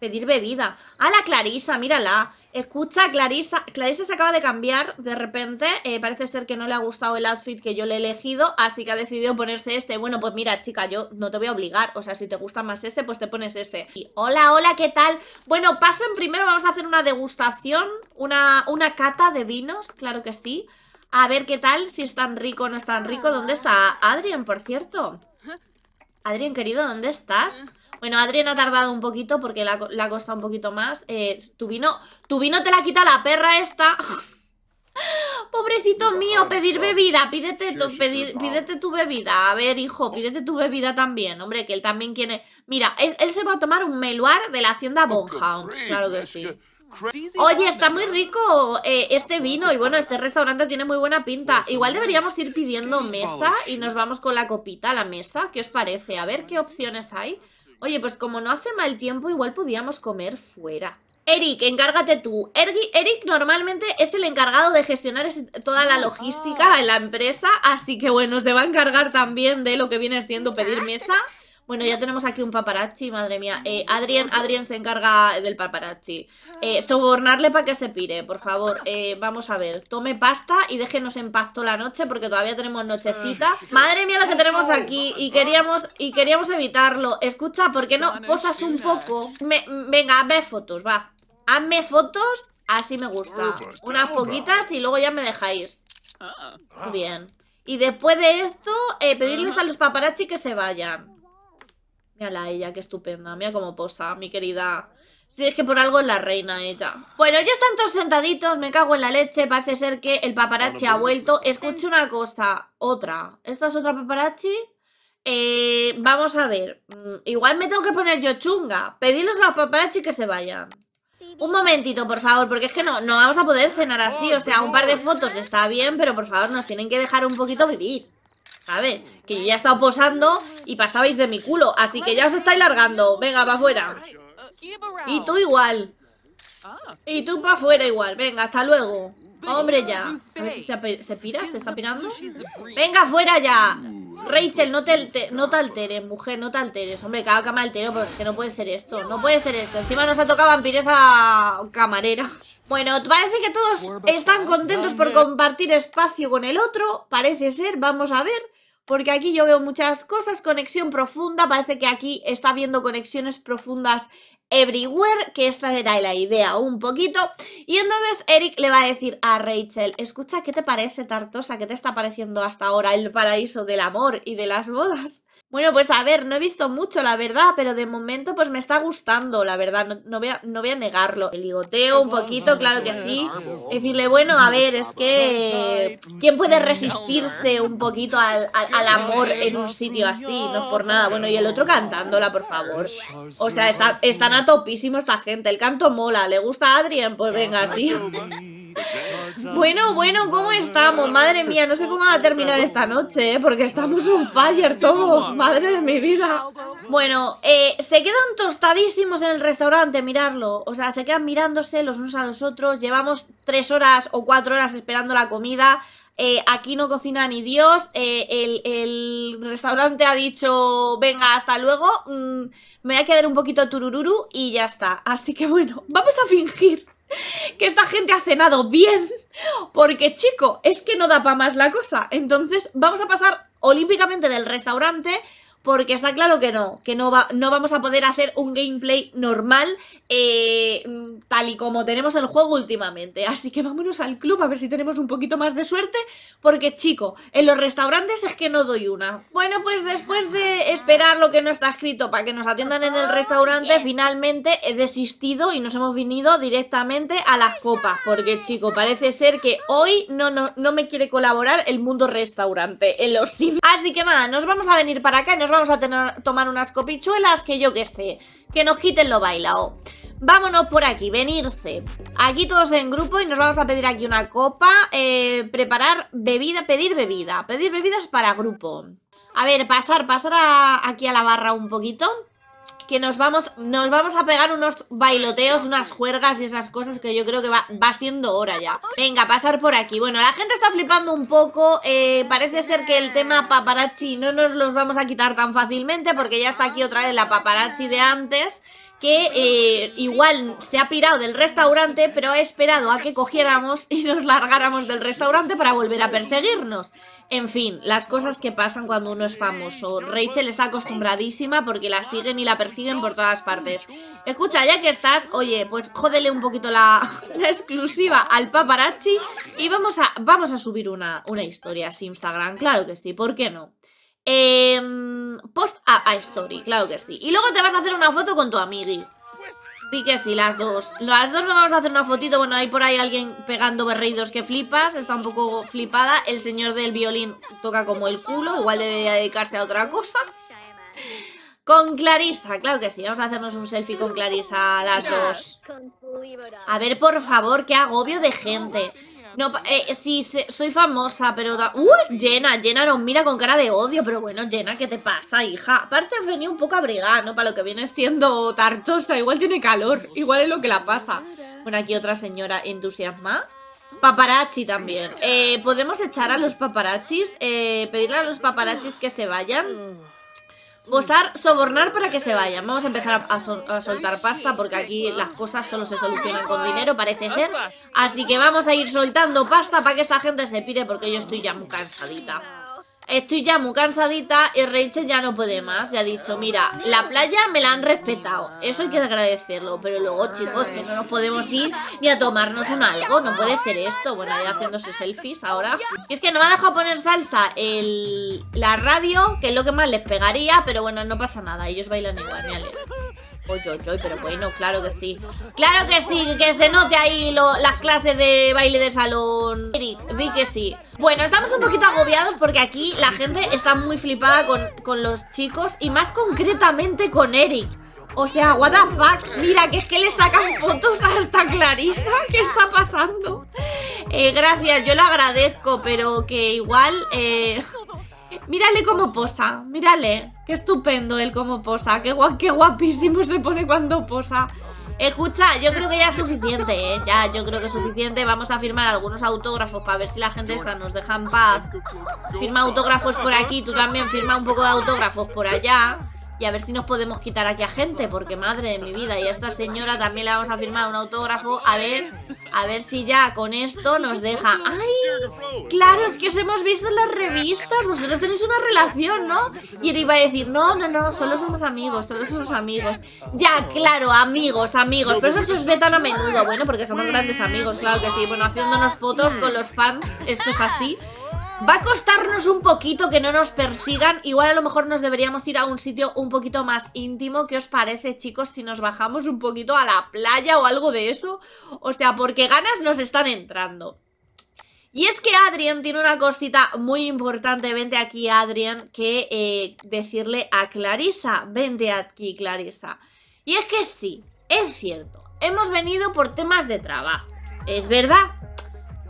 Speaker 1: Pedir bebida. a la Clarisa! Mírala. Escucha, Clarisa. Clarisa se acaba de cambiar de repente. Eh, parece ser que no le ha gustado el outfit que yo le he elegido, así que ha decidido ponerse este. Bueno, pues mira, chica, yo no te voy a obligar. O sea, si te gusta más ese, pues te pones ese. Y, hola, hola, ¿qué tal? Bueno, pasen primero. Vamos a hacer una degustación, una, una cata de vinos, claro que sí. A ver qué tal, si es tan rico o no es tan rico. ¿Dónde está Adrien, por cierto? Adrián, querido, ¿dónde estás? Bueno, Adrien ha tardado un poquito porque le ha, costado un poquito más. Eh, tu vino... Tu vino te la quita la perra esta. *laughs* Pobrecito mío, pedir bebida, pídete tu, bebida. A ver, hijo, oh. pídete tu bebida también. Hombre, que él también quiere... Mira, él, se va a tomar un meluar de la hacienda oh, Bonhound. Claro que sí. Oye, está muy rico eh, este vino y bueno, este restaurante tiene muy buena pinta. Igual deberíamos ir pidiendo mesa y nos vamos con la copita a la mesa. ¿Qué os parece? A ver qué opciones hay. Oye, pues como no hace mal tiempo, igual podíamos comer fuera. Eric, encárgate tú. Eric normalmente es el encargado de gestionar toda la ah, logística ah. en la empresa, así que bueno, se va a encargar también de lo que viene siendo pedir ah, mesa. Bueno, ya tenemos aquí un paparazzi, madre mía. Eh, Adrián, Adrián se encarga del paparazzi. Eh, ah. sobornarle para que se pire, por favor. Eh, vamos a ver, tome pasta y déjenos en paz toda la noche porque todavía tenemos nochecita. Madre mía, lo que tenemos aquí y queríamos, y queríamos evitarlo. Escucha, ¿por qué no posas un poco? venga, hazme fotos, va. Hazme fotos, así me gusta. Pues Unas poquitas y luego ya me dejáis. Ah. Bien. Y después de esto, pedirles a los paparazzi que se vayan. Mírala ella, qué estupenda. Mira cómo posa, mi querida. Si es que por algo es la reina ella. Bueno, ya están todos sentaditos, me cago en la leche. Parece ser que el paparazzi ha pues vuelto. Escuche una cosa, otra. Esta es otra paparazzi. Eh, vamos a ver. Mm, igual me tengo que poner yo chunga. Pedirlos a los paparazzi que se vayan. Un momentito, por favor, porque es que no, no vamos a poder cenar así. O sea, pues un par de fotos está bien, pero por favor nos tienen que dejar un poquito vivir. A ver, Que yo ya he estado posando y pasabais de mi culo. Así que ya os estáis largando. Venga, para afuera. Y tú igual. Ah. Y tú para afuera igual. Venga, hasta luego. Hombre, ya. A ver si se, pira, se está pirando. Venga, fuera ya. Rachel, no te, alteres, mujer, no te alteres. Hombre, cada cama altero, porque no puede ser esto. No puede ser esto. Encima nos ha tocado esa camarera. Bueno, parece que todos están contentos por compartir espacio con el otro. Parece ser, vamos a ver porque aquí yo veo muchas cosas, conexión profunda, parece que aquí está viendo conexiones profundas everywhere, que esta era la idea un poquito. Y entonces Eric le va a decir a Rachel, escucha, ¿qué te parece Tartosa? ¿Qué te está pareciendo hasta ahora el paraíso del amor y de las bodas? Bueno, pues a ver, no he visto mucho, la verdad, pero de momento pues me está gustando, la verdad, no, no, voy, a, no negarlo. El ligoteo un poquito, claro que sí. Decirle, bueno, a ver, es que... ¿Quién puede resistirse un poquito al, amor en un sitio así? No por nada. Bueno, y el otro cantándola, por favor. O sea, está, están a topísimo esta gente. El canto mola. ¿Le gusta a Adrien? Pues venga, sí. Bueno, bueno, ¿cómo estamos? Madre mía, no sé cómo va a terminar esta noche, ¿eh? porque estamos un fire todos, madre de mi vida. Bueno, eh, se quedan tostadísimos en el restaurante, mirarlo. O sea, se quedan mirándose los unos a los otros. Llevamos tres horas o cuatro horas esperando la comida. Eh, aquí no cocina ni Dios, eh, el, restaurante ha dicho, venga, hasta luego, mm, me voy a quedar un poquito turururu y ya está. Así que bueno, vamos a fingir *laughs* que esta gente ha cenado bien, porque chico, es que no da para más la cosa. Entonces, vamos a pasar olímpicamente del restaurante porque está claro que no, que no, va, no vamos a poder hacer un gameplay normal eh, tal y como tenemos el juego últimamente. Así que vámonos al club a ver si tenemos un poquito más de suerte, porque chico, en los restaurantes es que no doy una. Bueno, pues después de esperar lo que no está escrito para que nos atiendan en el restaurante, finalmente he desistido y nos hemos venido directamente a las copas, porque chico, parece ser que hoy no, no, no me quiere colaborar el mundo restaurante, en eh, los Sims. Así que nada, nos vamos a venir para acá vamos a tener, tomar unas copichuelas que yo que sé, que nos quiten lo bailao. Vámonos por aquí, venirse. Aquí todos en grupo y nos vamos a pedir aquí una copa. Eh, preparar bebida, pedir bebida. Pedir bebidas para grupo. A ver, pasar, pasar aquí a la barra un poquito que nos vamos, nos vamos a pegar unos bailoteos, ah, unas juergas y esas cosas que yo creo que va, siendo hora ya. Venga, pasar por aquí. Bueno, la gente está flipando un poco. Eh, parece ser que el tema paparazzi no nos los vamos a quitar tan fácilmente porque ya está aquí otra vez la paparazzi de antes que eh, igual se ha pirado del restaurante, pero ha esperado a que cogiéramos y nos largáramos del restaurante para volver a perseguirnos. En fin, las cosas que pasan cuando uno es famoso. Rachel está acostumbradísima porque la siguen y la persiguen por todas partes. Escucha, ya que estás, oye, pues jódele un poquito la, *laughs* exclusiva al paparazzi y vamos a, vamos a subir una, historia a Instagram, claro que sí, ¿por qué no? Em, post a, story, claro que sí. Y luego te vas a hacer una foto con tu amigui. Sí que sí, las dos. Las dos nos vamos a hacer una fotito. Bueno, hay por ahí alguien pegando berreidos que flipas. Está un poco flipada. El señor del violín toca como el culo. Igual debería dedicarse a otra cosa. Con Clarisa, claro que sí. Vamos a hacernos un selfie con Clarisa las dos. A ver, por favor, qué agobio de gente. No, eh, sí, soy famosa, pero... Da... llena, llena, nos mira con cara de odio, pero bueno, llena, ¿qué te pasa, hija? Aparte has venido un poco abrigada, ¿no? Para lo que viene siendo tartosa, igual tiene calor, igual es lo que la pasa. Bueno, aquí otra señora entusiasmada. Paparazzi también. Eh, ¿Podemos echar a los paparazzis? Eh, ¿Pedirle a los paparazzis que se vayan? Bosar, sobornar para que se vayan. Vamos a empezar a, a, soltar pasta porque aquí las cosas solo se solucionan con dinero, parece ser. Así que vamos a ir soltando pasta para que esta gente se pire porque yo estoy ya muy cansadita. Estoy ya muy cansadita y Rachel ya no puede más. Ya ha dicho, mira, la playa me la han respetado. Eso hay que agradecerlo. Pero luego, chicos, que no nos podemos ir ni a tomarnos un algo. No puede ser esto. Bueno, ya haciéndose selfies ahora. Y es que no me ha dejado poner salsa el, la radio, que es lo que más les pegaría. Pero bueno, no pasa nada. Ellos bailan igual, me Oye, pero bueno, claro que sí. Claro que sí, que se note ahí las clases de baile de salón. Eric, vi que sí. Bueno, estamos un poquito agobiados porque aquí la gente está muy flipada con, los chicos y más concretamente con Eric. O sea, what the fuck Mira, que es que le sacan fotos hasta Clarisa ¿Qué está pasando? Eh, gracias, yo lo agradezco Pero que igual eh, Mírale cómo posa, mírale. Qué estupendo él cómo posa. Qué, qué guapísimo se pone cuando posa. Escucha, yo creo que ya es suficiente, ¿eh? Ya, yo creo que es suficiente. Vamos a firmar algunos autógrafos para ver si la gente esta nos deja en paz. Firma autógrafos por aquí, tú también firma un poco de autógrafos por allá. Y a ver si nos podemos quitar aquí a gente, porque madre de mi vida. Y a esta señora también le vamos a firmar un autógrafo. A ver, a ver si ya con esto nos deja. ¡Ay! Claro, es que os hemos visto en las revistas. Vosotros tenéis una relación, ¿no? Y él iba a decir, no, no, no, solo somos amigos, solo somos amigos. Ya, claro, amigos, amigos. Pero eso se os ve tan a menudo. Bueno, porque somos grandes amigos, claro que sí. Bueno, haciéndonos fotos con los fans, esto es así. Va a costarnos un poquito que no nos persigan. Igual a lo mejor nos deberíamos ir a un sitio un poquito más íntimo. ¿Qué os parece, chicos, si nos bajamos un poquito a la playa o algo de eso? O sea, porque ganas nos están entrando. Y es que Adrián tiene una cosita muy importante, vente aquí Adrián que eh, decirle a Clarisa, vente aquí Clarisa. Y es que sí, es cierto, hemos venido por temas de trabajo, es verdad,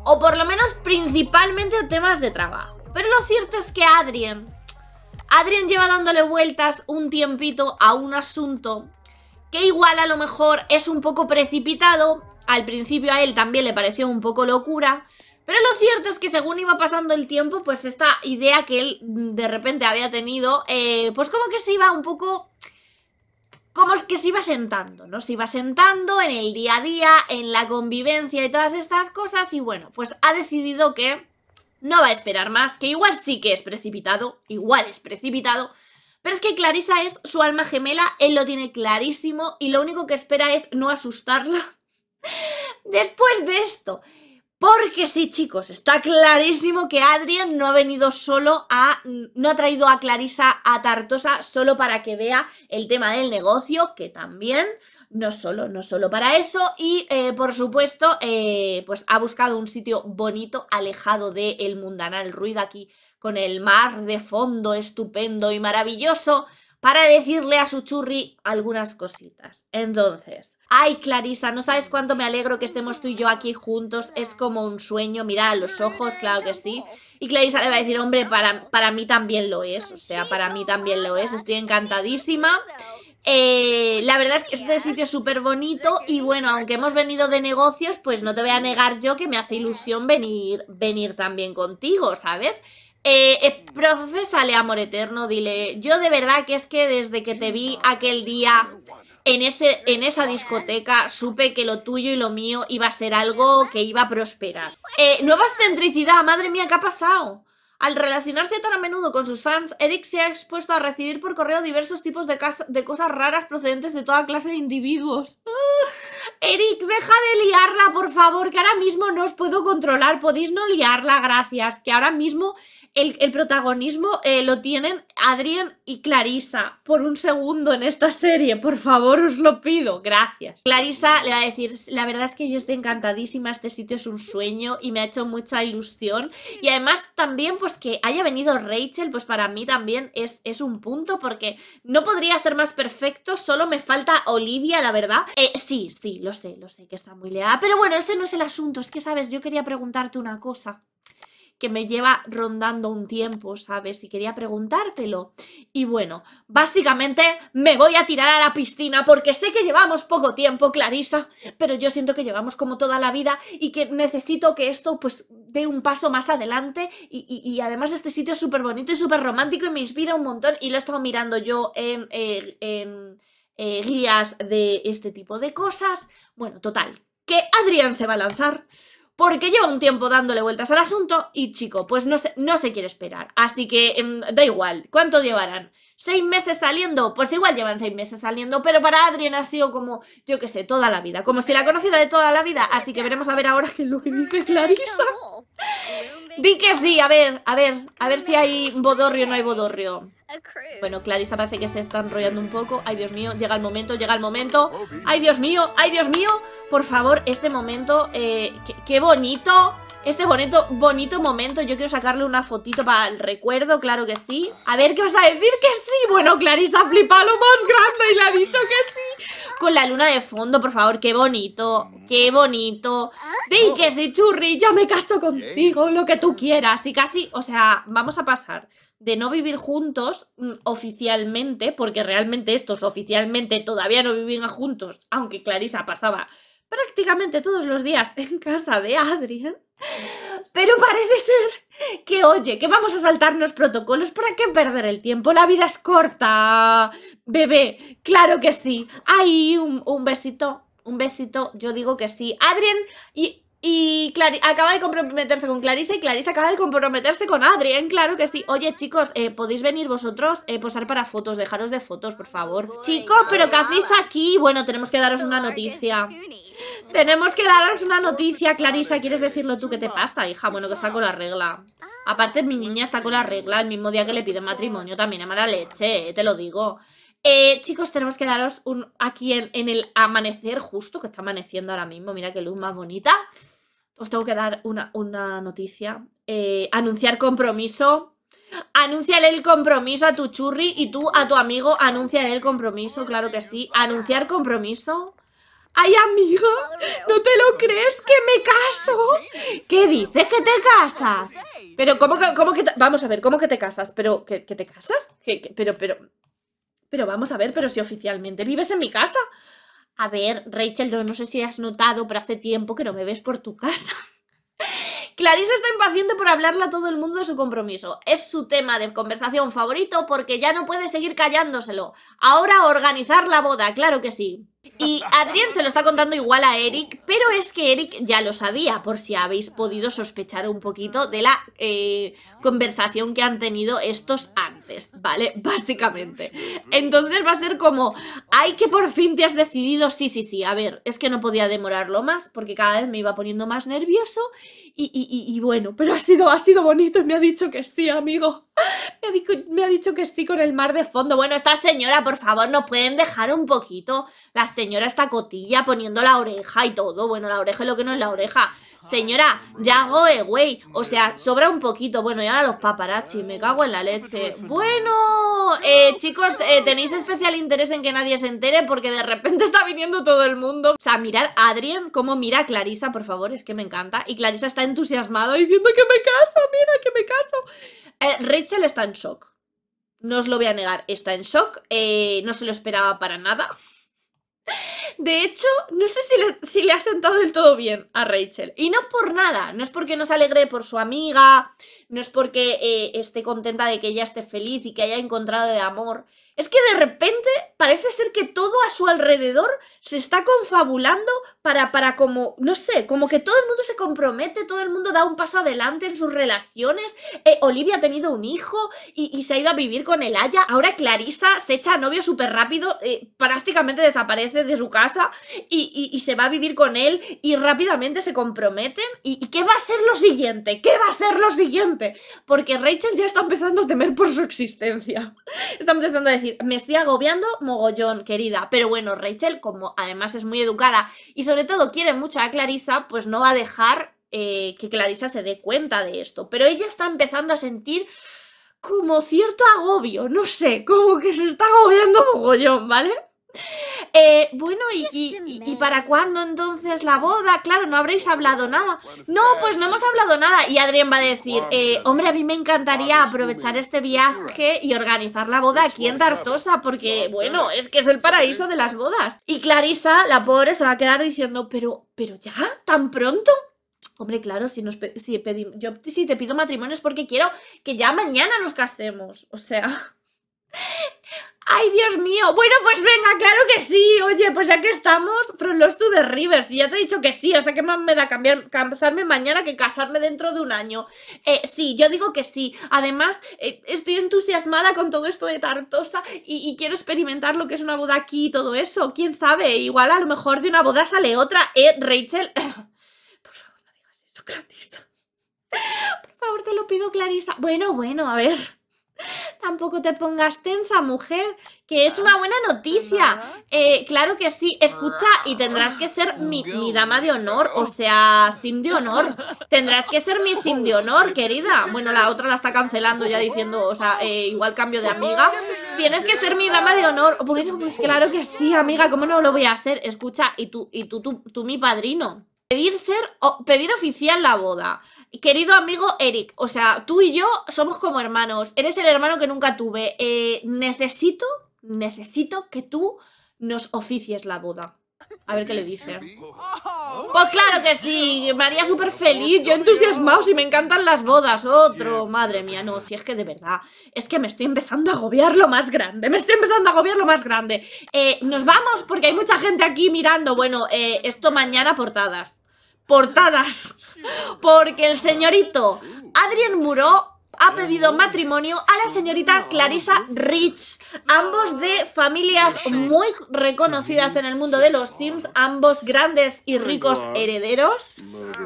Speaker 1: o por lo menos principalmente temas de trabajo. Pero lo cierto es que Adrien, Adrien lleva dándole vueltas un tiempito a un asunto que igual a lo mejor es un poco precipitado. Al principio a él también le pareció un poco locura. Pero lo cierto es que según iba pasando el tiempo, pues esta idea que él de repente había tenido, eh, pues como que se iba un poco como es que se iba sentando, ¿no? Se iba sentando en el día a día, en la convivencia y todas estas cosas y bueno, pues ha decidido que no va a esperar más, que igual sí que es precipitado, igual es precipitado, pero es que Clarisa es su alma gemela, él lo tiene clarísimo y lo único que espera es no asustarla *laughs* después de esto. Porque sí, chicos, está clarísimo que Adrián no ha venido solo a. no ha traído a Clarisa a Tartosa solo para que vea el tema del negocio, que también, no solo, no solo para eso. Y eh, por supuesto, eh, pues ha buscado un sitio bonito, alejado del mundanal ruido aquí, con el mar de fondo estupendo y maravilloso, para decirle a su churri algunas cositas. Entonces. Ay, Clarisa, no sabes cuánto me alegro que estemos tú y yo aquí juntos. Es como un sueño. Mira los ojos, claro que sí. Y Clarisa le va a decir, hombre, para, para mí también lo es. O sea, para mí también lo es. Estoy encantadísima. Eh, la verdad es que este sitio es súper bonito y bueno, aunque hemos venido de negocios, pues no te voy a negar yo que me hace ilusión venir, venir también contigo, ¿sabes? Eh, eh amor eterno, dile, yo de verdad que es que desde que te vi aquel día en, ese, en esa discoteca supe que lo tuyo y lo mío iba a ser algo que iba a prosperar. Eh, nueva excentricidad, madre mía, ¿qué ha pasado? Al relacionarse tan a menudo con sus fans, Eric se ha expuesto a recibir por correo diversos tipos de cosas raras procedentes de toda clase de individuos. *laughs* Eric, deja de liarla, por favor, que ahora mismo no os puedo controlar. Podéis no liarla, gracias. Que ahora mismo el, protagonismo eh, lo tienen Adrián y Clarisa por un segundo en esta serie, por favor, os lo pido, gracias. Clarisa le va a decir, la verdad es que yo estoy encantadísima, este sitio es un sueño y me ha hecho mucha ilusión. Y además también pues que haya venido Rachel, pues para mí también es, es un punto porque no podría ser más perfecto, solo me falta Olivia, la verdad. Eh, sí, sí, lo sé, lo sé que está muy leada, pero bueno, ese no es el asunto, es que sabes, yo quería preguntarte una cosa que me lleva rondando un tiempo, ¿sabes? Y quería preguntártelo. Y bueno, básicamente me voy a tirar a la piscina porque sé que llevamos poco tiempo, Clarisa, pero yo siento que llevamos como toda la vida y que necesito que esto pues dé un paso más adelante y, además este sitio es súper bonito y súper romántico y me inspira un montón y lo he estado mirando yo en, eh, guías de este tipo de cosas. Bueno, total, que Adrián se va a lanzar porque lleva un tiempo dándole vueltas al asunto y chico, pues no se, no se quiere esperar. Así que em, da igual, ¿cuánto llevarán? ¿Seis meses saliendo? Pues igual llevan seis meses saliendo, pero para Adrien ha sido como, yo que sé, toda la vida, como si la conociera de toda la vida, así que veremos a ver ahora qué es lo que dice Clarissa. *laughs* Di que sí, a ver, a ver, a ver si hay bodorrio o no hay bodorrio. Bueno, Clarisa parece que se está enrollando un poco. Ay, Dios mío, llega el momento, llega el momento. Ay, Dios mío, ay, Dios mío. Por favor, este momento, eh, qué bonito este bonito, bonito momento. Yo quiero sacarle una fotito para el recuerdo, claro que sí. A ver, ¿qué vas a decir? ¡Que sí! Bueno, Clarisa flipa flipado lo más grande y le ha dicho que sí. Con la luna de fondo, por favor, qué bonito, qué bonito. Di que sí, churri, yo me caso contigo, lo que tú quieras. Y casi, o sea, vamos a pasar de no vivir juntos mm, oficialmente, porque realmente estos oficialmente todavía no vivían juntos, aunque Clarisa pasaba prácticamente todos los días en casa de Adrien. Pero parece ser que, oye, que vamos a saltarnos protocolos, ¿para qué perder el tiempo? La vida es corta, bebé, claro que sí. Ay, un, besito, un besito, yo digo que sí. Adrien y y acaba de comprometerse con Clarisa y Clarisa acaba de comprometerse con Adrián claro que sí. Oye, chicos, eh, podéis venir vosotros eh, posar para fotos, dejaros de fotos, por favor. Chicos, ¿pero qué hacéis aquí? Bueno, tenemos que daros una noticia. Tenemos que daros una noticia, Clarisa, ¿quieres decirlo tú? ¿Qué te pasa, hija? Bueno, que está con la regla. Aparte, mi niña está con la regla el mismo día que le piden matrimonio, también a mala leche, eh, te lo digo. chicos, tenemos que daros un aquí en, en el amanecer justo, que está amaneciendo ahora mismo, mira qué luz más bonita os tengo que dar una, noticia. Eh, anunciar compromiso. Anúnciale el compromiso a tu churri y tú a tu amigo anunciar el compromiso, claro que sí. Anunciar compromiso. Ay, amigo, ¿no te lo crees que me caso? ¿Qué dices que te casas? Pero, ¿cómo que, que te... vamos a ver, ¿cómo que te casas? ¿Pero que, te casas? pero, pero, pero vamos a ver, pero si oficialmente vives en mi casa. A ver, Rachel, no, sé si has notado, pero hace tiempo que no me ves por tu casa. *laughs* Clarisa está impaciente por hablarle a todo el mundo de su compromiso. Es su tema de conversación favorito porque ya no puede seguir callándoselo. Ahora organizar la boda, claro que sí. Y Adrián se lo está contando igual a Eric, pero es que Eric ya lo sabía, por si habéis podido sospechar un poquito de la eh, conversación que han tenido estos antes, ¿vale? *laughs* Básicamente. Entonces va a ser como, ay, que por fin te has decidido, sí, sí, sí, a ver, es que no podía demorarlo más porque cada vez me iba poniendo más nervioso y, y bueno, pero ha sido, ha sido bonito y me ha dicho que sí, amigo. *laughs* Me ha, dicho, que sí con el mar de fondo. Bueno, esta señora, por favor, nos pueden dejar un poquito. La señora está cotilla poniendo la oreja y todo. Bueno, la oreja es lo que no es la oreja. Señora, ya goe, güey. O sea, sobra un poquito. Bueno, y ahora los paparazzi. Me cago en la leche. Bueno, eh, chicos, eh, tenéis especial interés en que nadie se entere porque de repente *laughs* está viniendo todo el mundo. O sea, mirar a Adrien cómo mira a Clarisa, por favor. Es que me encanta. Y Clarisa está entusiasmada diciendo que me caso. Mira, que me caso. Eh, Rachel está en shock. No os lo voy a negar. Está en shock. no se lo esperaba para nada. De hecho, no sé si le, ha sentado del todo bien a Rachel. Y no por nada, no es porque se alegre por su amiga, no es porque eh, esté contenta de que ella esté feliz y que haya encontrado de amor. Es que de repente parece ser que todo a su alrededor se está confabulando para, para como, no sé, como que todo el mundo se compromete, todo el mundo da un paso adelante en sus relaciones. Eh, Olivia ha tenido un hijo y, se ha ido a vivir con el Aya. Ahora Clarisa se echa a novio súper rápido, eh, prácticamente desaparece de su casa y, y, se va a vivir con él y rápidamente se comprometen. ¿Y, qué va a ser lo siguiente? ¿Qué va a ser lo siguiente? Porque Rachel ya está empezando a temer por su existencia. *laughs* Está empezando a decir me estoy agobiando mogollón, querida. Pero bueno, Rachel, como además es muy educada y sobre todo quiere mucho a Clarisa, pues no va a dejar eh, que Clarisa se dé cuenta de esto. Pero ella está empezando a sentir como cierto agobio, no sé, como que se está agobiando mogollón, ¿vale? Eh, bueno, y, y, para cuándo entonces la boda? Claro, no habréis hablado nada. No, pues no hemos hablado nada. Y Adrián va a decir, eh, hombre, a mí me encantaría aprovechar este pues viaje y organizar la boda pues aquí en Tartosa, porque, bueno, es que es el paraíso de las bodas. Y Clarisa, la pobre, se va a quedar diciendo, pero, pero ya, tan pronto. Hombre, claro, si, nos yo si te pido matrimonio es porque quiero que ya mañana nos casemos. O sea... ¡Ay, Dios mío! Bueno, pues venga, claro que sí. Oye, pues ya que estamos, From Lost to the Rivers. Y ya te he dicho que sí, o sea, que más me da cambiar, casarme mañana que casarme dentro de un año. Eh, sí, yo digo que sí. Además, eh, estoy entusiasmada con todo esto de Tartosa y, y, quiero experimentar lo que es una boda aquí y todo eso. ¿Quién sabe? Igual a lo mejor de una boda sale otra, ¿eh, Rachel? *coughs* Por favor, no digas eso, Clarisa. Por favor, te lo pido, Clarisa. Bueno, bueno, a ver. Tampoco te pongas tensa, mujer, que es una ah, buena noticia. Eh, claro que sí, escucha, y ah, tendrás que ser mi, dama de honor, o sea, sim de honor. Tendrás que ser mi sim de honor, querida. Bueno, la otra la está cancelando ya diciendo, o sea, eh, igual cambio de amiga. Tienes que ser mi dama de honor. pues claro que sí, amiga, ¿cómo no lo voy a hacer? Escucha, y tú, y tú, tú, tú mi padrino. Pedir ser, pedir oficial la boda. Querido amigo Eric, o sea, tú y yo somos como hermanos. Eres el hermano que nunca tuve. Eh, necesito, necesito que tú nos oficies la boda. A ver qué le dice. Pues claro que sí, María haría súper feliz, yo entusiasmado, si me encantan las bodas, otro, madre mía, no, si es que de verdad, es que me estoy empezando a agobiar lo más grande, me estoy empezando a agobiar lo más grande. Eh, nos vamos porque hay mucha gente aquí mirando, bueno, eh, esto mañana portadas, portadas, porque el señorito Adrián Muro ha pedido matrimonio a la señorita Clarissa Rich, ambos de familias muy reconocidas en el mundo de los Sims, ambos grandes y ricos herederos,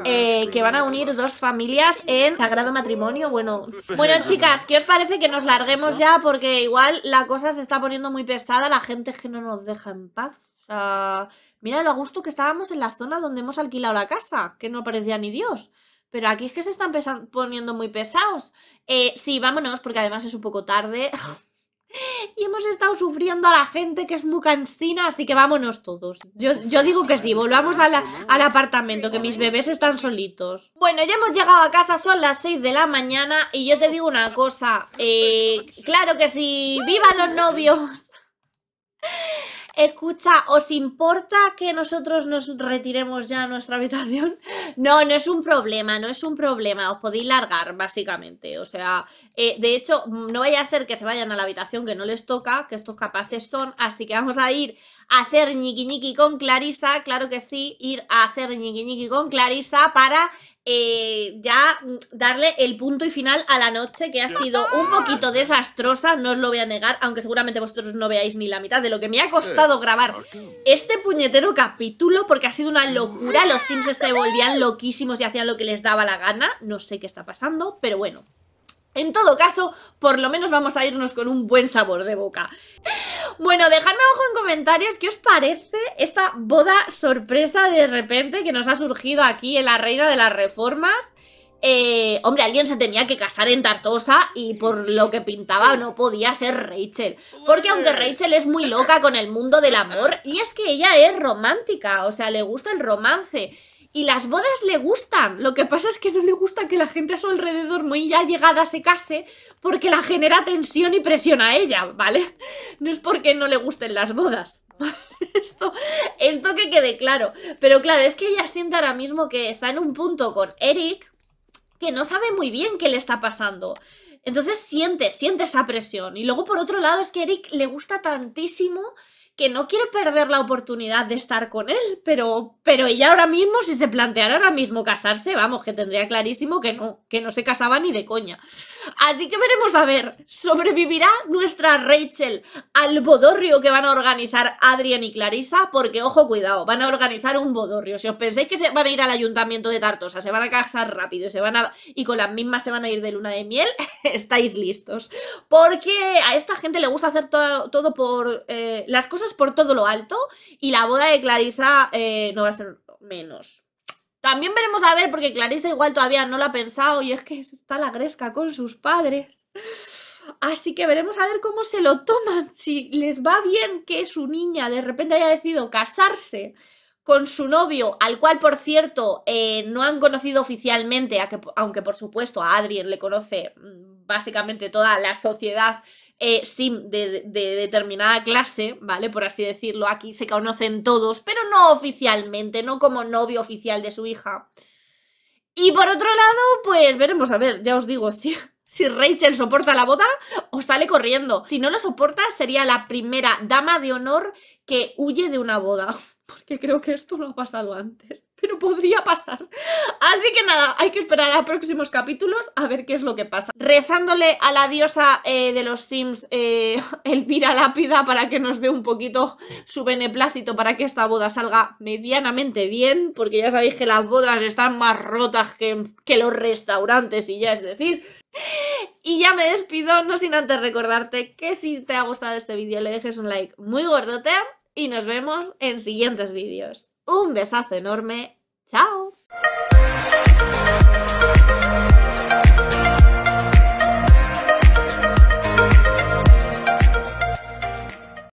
Speaker 1: eh, que van a unir dos familias en sagrado matrimonio. Bueno, bueno *laughs* chicas, ¿qué os parece que nos larguemos ya? Porque igual la cosa se está poniendo muy pesada, la gente que no nos deja en paz. mira lo a gusto que estábamos en la zona donde hemos alquilado la casa, que no parecía ni Dios. Pero aquí es que se están poniendo muy pesados. Eh, sí, vámonos, porque además es un poco tarde. *laughs* y hemos estado sufriendo a la gente que es muy cansina, así que vámonos todos. Yo, pues digo que sí, pues volvamos al apartamento, que mis bebés están solitos. Bueno, ya hemos llegado a casa, son las 6 de la mañana, y yo te digo una cosa. Eh, claro que sí, ¡viva los novios! Escucha, ¿os importa que nosotros nos retiremos ya a nuestra habitación? *laughs* No, no es un problema, no es un problema. Os podéis largar, básicamente. O sea, eh, de hecho, no vaya a ser que se vayan a la habitación que no les toca, que estos capaces son. Así que vamos a ir a hacer ñiqui ñiqui con Clarisa, claro que sí, ir a hacer ñiqui ñiqui con Clarisa para eh, ya mm, darle el punto y final a la noche que ha sido un poquito desastrosa, no os lo voy a negar, aunque seguramente vosotros no veáis ni la mitad de lo que me ha costado grabar este puñetero capítulo porque ha sido una locura, los Sims se volvían loquísimos y hacían lo que les daba la gana, no sé qué está pasando, pero bueno. En todo caso, por lo menos vamos a irnos con un buen sabor de boca. Bueno, dejadme abajo en comentarios qué os parece esta boda sorpresa de repente que nos ha surgido aquí en la Reina de las Reformas. Eh, hombre, alguien se tenía que casar en Tartosa y por lo que pintaba no podía ser Rachel. Porque aunque Rachel es muy loca con el mundo del amor, y es que ella es romántica, o sea, le gusta el romance. Y las bodas le gustan. Lo que pasa es que no le gusta que la gente a su alrededor muy ya llegada se case porque la genera tensión y presión a ella, ¿vale? No es porque no le gusten las bodas. *laughs* esto, esto que quede claro. Pero claro, es que ella siente ahora mismo que está en un punto con Eric que no sabe muy bien qué le está pasando. Entonces siente, siente esa presión. Y luego por otro lado es que Eric le gusta tantísimo que no quiere perder la oportunidad de estar con él, pero, pero ella ahora mismo, si se planteara ahora mismo casarse, vamos, que tendría clarísimo que no, que no se casaba ni de coña. Así que veremos a ver, ¿sobrevivirá nuestra Rachel al bodorrio que van a organizar Adrián y Clarisa? Porque, ojo, cuidado, van a organizar un bodorrio. Si os pensáis que se van a ir al ayuntamiento de Tartosa, se van a casar rápido y, se van a, y con las mismas se van a ir de luna de miel, *laughs* estáis listos. Porque a esta gente le gusta hacer todo por eh, las cosas por todo lo alto y la boda de Clarisa eh, no va a ser menos. También veremos a ver, porque Clarisa igual todavía no lo ha pensado y es que está la gresca con sus padres. Así que veremos a ver cómo se lo toman, si les va bien que su niña de repente haya decidido casarse con su novio, al cual por cierto eh, no han conocido oficialmente, aunque por supuesto a Adrien le conoce mm, básicamente toda la sociedad eh, sim de, determinada clase, ¿vale? Por así decirlo, aquí se conocen todos, pero no oficialmente, no como novio oficial de su hija. Y por otro lado, pues veremos, a ver, ya os digo, *laughs* si, si Rachel soporta la boda o sale corriendo. Si no lo soporta, sería la primera dama de honor que huye de una boda. *laughs* Porque creo que esto no ha pasado antes pero podría pasar. Así que nada, hay que esperar a próximos capítulos a ver qué es lo que pasa. Rezándole a la diosa eh, de los Sims, eh, *laughs* Elvira Lápida, para que nos dé un poquito su beneplácito para que esta boda salga medianamente bien, porque ya sabéis que las bodas están más rotas que, que los restaurantes y ya es decir. Y ya me despido, no sin antes recordarte que si te ha gustado este vídeo le dejes un like muy gordote y nos vemos en siguientes vídeos un besazo enorme. ¡Chao!